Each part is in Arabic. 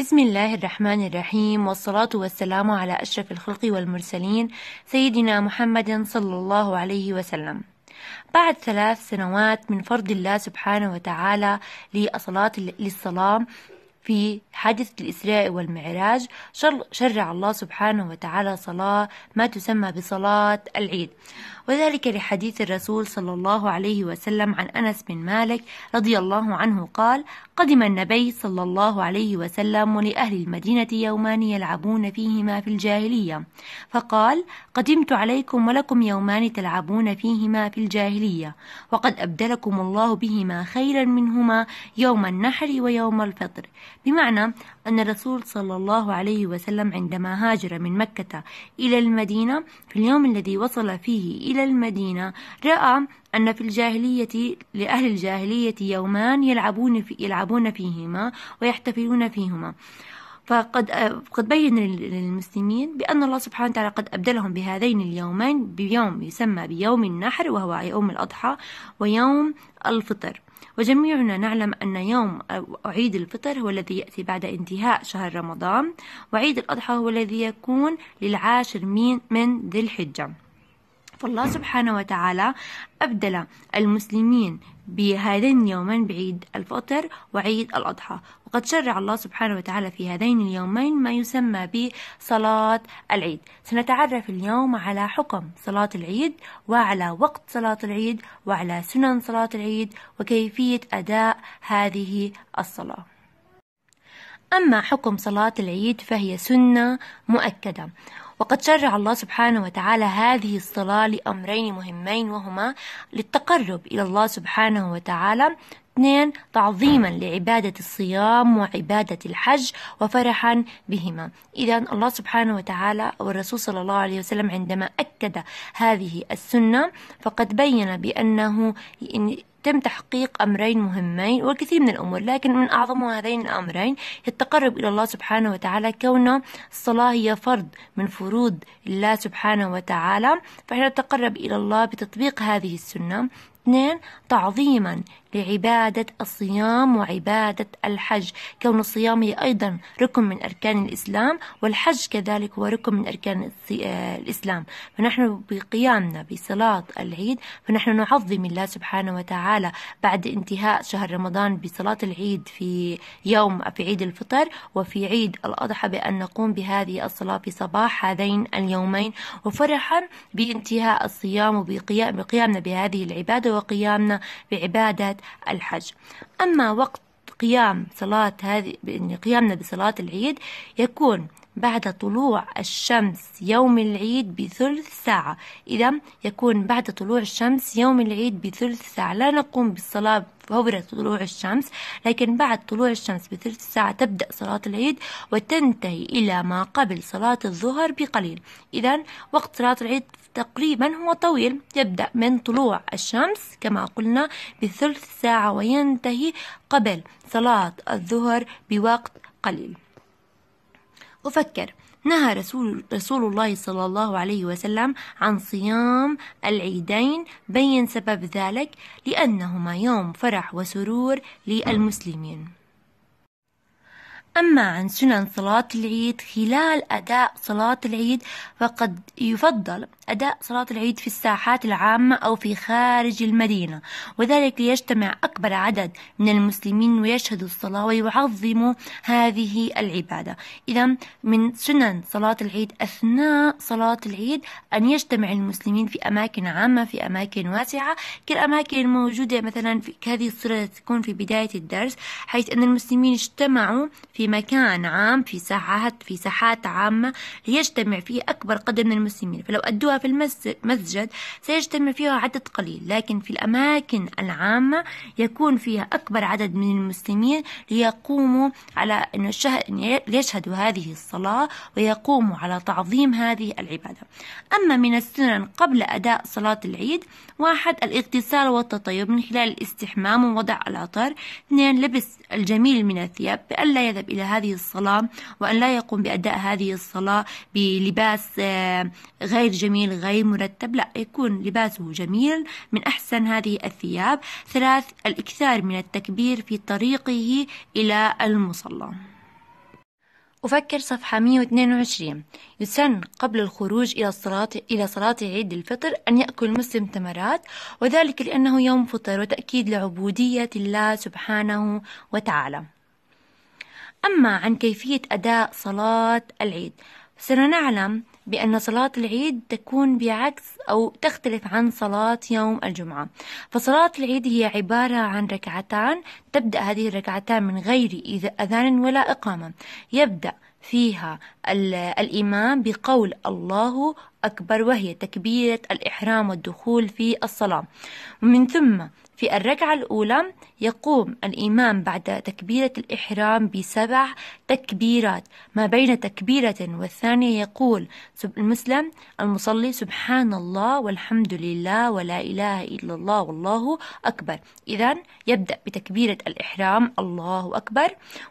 بسم الله الرحمن الرحيم والصلاة والسلام على أشرف الخلق والمرسلين سيدنا محمد صلى الله عليه وسلم بعد ثلاث سنوات من فرض الله سبحانه وتعالى لصلاة للصلاة في حادثة الإسراء والمعراج شرع الله سبحانه وتعالى صلاة ما تسمى بصلاة العيد وذلك لحديث الرسول صلى الله عليه وسلم عن أنس بن مالك رضي الله عنه قال قدم النبي صلى الله عليه وسلم لأهل المدينة يومان يلعبون فيهما في الجاهلية فقال قدمت عليكم ولكم يومان تلعبون فيهما في الجاهلية وقد أبدلكم الله بهما خيرا منهما يوم النحر ويوم الفطر بمعنى أن الرسول صلى الله عليه وسلم عندما هاجر من مكة إلى المدينة في اليوم الذي وصل فيه إلى المدينة رأى أن في الجاهلية لأهل الجاهلية يومان يلعبون في يلعبون فيهما ويحتفلون فيهما فقد قد بين للمسلمين بأن الله سبحانه وتعالى قد أبدلهم بهذين اليومين بيوم يسمى بيوم النحر وهو يوم الأضحى ويوم الفطر وجميعنا نعلم أن يوم عيد الفطر هو الذي يأتي بعد انتهاء شهر رمضان وعيد الأضحى هو الذي يكون للعاشر من ذي الحجة فالله سبحانه وتعالى أبدل المسلمين بهذين اليومين بعيد الفطر وعيد الأضحى وقد شرع الله سبحانه وتعالى في هذين اليومين ما يسمى بصلاة العيد سنتعرف اليوم على حكم صلاة العيد وعلى وقت صلاة العيد وعلى سنن صلاة العيد وكيفية أداء هذه الصلاة أما حكم صلاة العيد فهي سنة مؤكدة وقد شرع الله سبحانه وتعالى هذه الصلاة لأمرين مهمين وهما للتقرب إلى الله سبحانه وتعالى اثنين تعظيما لعبادة الصيام وعبادة الحج وفرحا بهما إذا الله سبحانه وتعالى والرسول صلى الله عليه وسلم عندما أكد هذه السنة فقد بين بأنه تم تحقيق أمرين مهمين والكثير من الأمور لكن من أعظم هذين الأمرين التقرب إلى الله سبحانه وتعالى كون الصلاة هي فرض من فروض الله سبحانه وتعالى فإحنا نتقرب إلى الله بتطبيق هذه السنة اثنين تعظيما لعبادة الصيام وعبادة الحج كون الصيام هي أيضا ركن من أركان الإسلام والحج كذلك هو ركن من أركان آه، الإسلام فنحن بقيامنا بصلاة العيد فنحن نعظم الله سبحانه وتعالى تعالى بعد انتهاء شهر رمضان بصلاة العيد في يوم في عيد الفطر وفي عيد الأضحى بأن نقوم بهذه الصلاة في صباح هذين اليومين وفرحا بانتهاء الصيام وبقيام بهذه العبادة وقيامنا بعبادة الحج أما وقت قيام صلاة هذه يعني قيامنا بصلاة العيد يكون بعد طلوع الشمس يوم العيد بثلث ساعة إذا يكون بعد طلوع الشمس يوم العيد بثلث ساعة لا نقوم بالصلاة فور طلوع الشمس لكن بعد طلوع الشمس بثلث ساعة تبدأ صلاة العيد وتنتهي إلى ما قبل صلاة الظهر بقليل إذا وقت صلاة العيد تقريبا هو طويل يبدأ من طلوع الشمس كما قلنا بثلث ساعة وينتهي قبل صلاة الظهر بوقت قليل وفكر نهى رسول, رسول الله صلى الله عليه وسلم عن صيام العيدين بين سبب ذلك لأنهما يوم فرح وسرور للمسلمين أما عن سنن صلاة العيد خلال أداء صلاة العيد فقد يفضل أداء صلاة العيد في الساحات العامة أو في خارج المدينة وذلك ليجتمع أكبر عدد من المسلمين ويشهدوا الصلاة ويعظموا هذه العبادة إذا من سنن صلاة العيد أثناء صلاة العيد أن يجتمع المسلمين في أماكن عامة في أماكن واسعة كالأماكن الموجودة مثلا في هذه الصورة تكون في بداية الدرس حيث أن المسلمين اجتمعوا في مكان عام في ساحات في ساحات عامة ليجتمع فيه أكبر قدر من المسلمين فلو أدوها في المسجد سيجتمع فيها عدد قليل لكن في الأماكن العامة يكون فيها أكبر عدد من المسلمين ليقوموا على أن يشهدوا هذه الصلاة ويقوموا على تعظيم هذه العبادة أما من السنن قبل أداء صلاة العيد واحد الاغتسال والتطيب من خلال الاستحمام ووضع العطر اثنين لبس الجميل من الثياب بألا يذهب إلى هذه الصلاة وأن لا يقوم بأداء هذه الصلاة بلباس آه، غير جميل غير مرتب لا يكون لباسه جميل من أحسن هذه الثياب ثلاث الإكثار من التكبير في طريقه إلى المصلى أفكر صفحة 122 يسن قبل الخروج إلى الصلاة إلى صلاة عيد الفطر أن يأكل المسلم تمرات وذلك لأنه يوم فطر وتأكيد لعبودية الله سبحانه وتعالى أما عن كيفية أداء صلاة العيد سنعلم بأن صلاة العيد تكون بعكس أو تختلف عن صلاة يوم الجمعة فصلاة العيد هي عبارة عن ركعتان تبدأ هذه الركعتان من غير أذان ولا إقامة يبدأ فيها الإمام بقول الله أكبر وهي تكبيرة الإحرام والدخول في الصلاة ومن ثم في الركعة الأولى يقوم الإمام بعد تكبيرة الإحرام بسبع تكبيرات ما بين تكبيرة والثانية يقول المسلم المصلي سبحان الله والحمد لله ولا إله إلا الله والله أكبر إذا يبدأ بتكبيرة الإحرام الله أكبر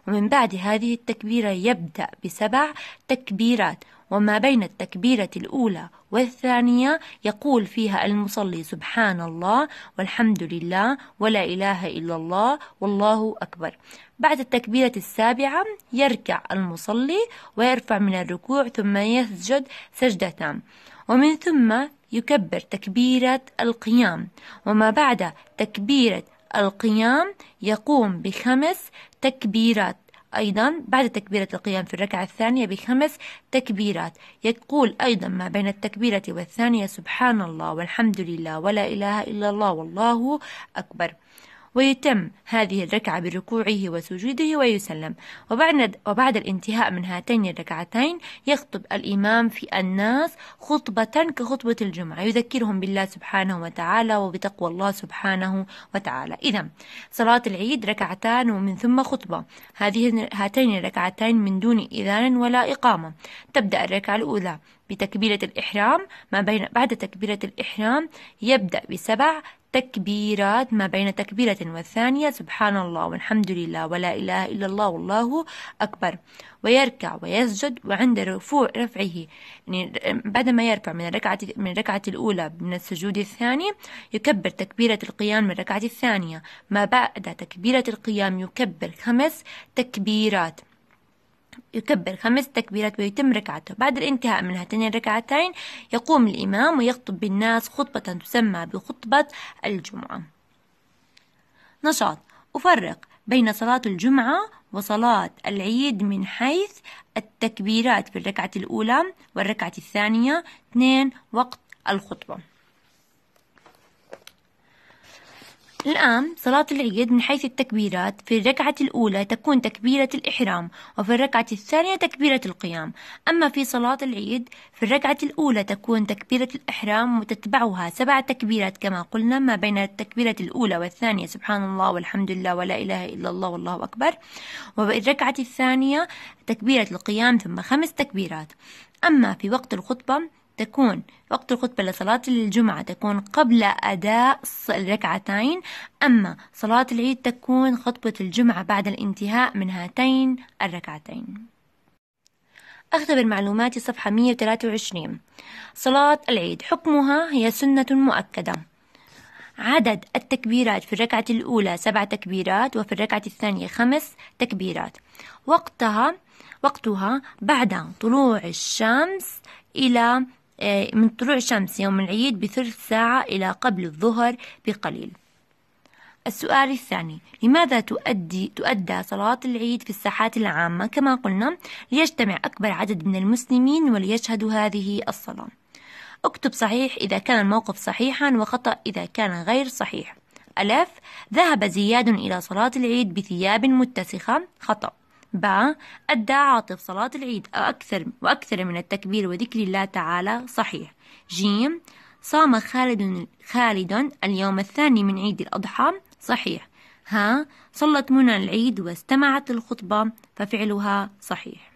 ومن بعد هذه التكبيرة يبدأ بسبع تكبيرات وما بين التكبيرة الأولى والثانية يقول فيها المصلي سبحان الله والحمد لله ولا إله إلا الله والله أكبر بعد التكبيرة السابعة يركع المصلي ويرفع من الركوع ثم يسجد سجدة ومن ثم يكبر تكبيرة القيام وما بعد تكبيرة القيام يقوم بخمس تكبيرات أيضا بعد تكبيرة القيام في الركعة الثانية بخمس تكبيرات يقول أيضا ما بين التكبيرة والثانية سبحان الله والحمد لله ولا إله إلا الله والله أكبر ويتم هذه الركعة بركوعه وسجوده ويسلم وبعد, وبعد الانتهاء من هاتين الركعتين يخطب الإمام في الناس خطبة كخطبة الجمعة يذكرهم بالله سبحانه وتعالى وبتقوى الله سبحانه وتعالى إذا صلاة العيد ركعتان ومن ثم خطبة هذه هاتين الركعتين من دون إذان ولا إقامة تبدأ الركعة الأولى بتكبيرة الإحرام ما بين بعد تكبيرة الإحرام يبدأ بسبع تكبيرات ما بين تكبيرة والثانية سبحان الله والحمد لله ولا إله إلا الله والله أكبر ويركع ويسجد وعند رفوع رفعه يعني بعد ما يرفع من الركعة من الركعة الأولى من السجود الثاني يكبر تكبيرة القيام من الركعة الثانية ما بعد تكبيرة القيام يكبر خمس تكبيرات يكبر خمس تكبيرات ويتم ركعته بعد الانتهاء من هاتين الركعتين يقوم الإمام ويخطب بالناس خطبة تسمى بخطبة الجمعة نشاط أفرق بين صلاة الجمعة وصلاة العيد من حيث التكبيرات في الركعة الأولى والركعة الثانية اثنين وقت الخطبة الآن صلاة العيد من حيث التكبيرات في الركعة الأولى تكون تكبيرة الإحرام وفي الركعة الثانية تكبيرة القيام أما في صلاة العيد في الركعة الأولى تكون تكبيرة الإحرام وتتبعها سبع تكبيرات كما قلنا ما بين التكبيرة الأولى والثانية سبحان الله والحمد لله ولا إله إلا الله والله أكبر وبالركعة الثانية تكبيرة القيام ثم خمس تكبيرات أما في وقت الخطبة تكون وقت الخطبة لصلاة الجمعة تكون قبل أداء الركعتين أما صلاة العيد تكون خطبة الجمعة بعد الانتهاء من هاتين الركعتين أختبر معلوماتي صفحة 123 صلاة العيد حكمها هي سنة مؤكدة عدد التكبيرات في الركعة الأولى سبع تكبيرات وفي الركعة الثانية خمس تكبيرات وقتها وقتها بعد طلوع الشمس إلى آه، من طلوع الشمس يوم العيد بثلث ساعة إلى قبل الظهر بقليل السؤال الثاني لماذا تؤدي تؤدى صلاة العيد في الساحات العامة كما قلنا ليجتمع أكبر عدد من المسلمين وليشهدوا هذه الصلاة اكتب صحيح إذا كان الموقف صحيحا وخطأ إذا كان غير صحيح ألف ذهب زياد إلى صلاة العيد بثياب متسخة خطأ باء أدى عاطف صلاة العيد أكثر وأكثر من التكبير وذكر الله تعالى صحيح جيم صام خالد خالد اليوم الثاني من عيد الأضحى صحيح ها صلت منى العيد واستمعت الخطبة ففعلها صحيح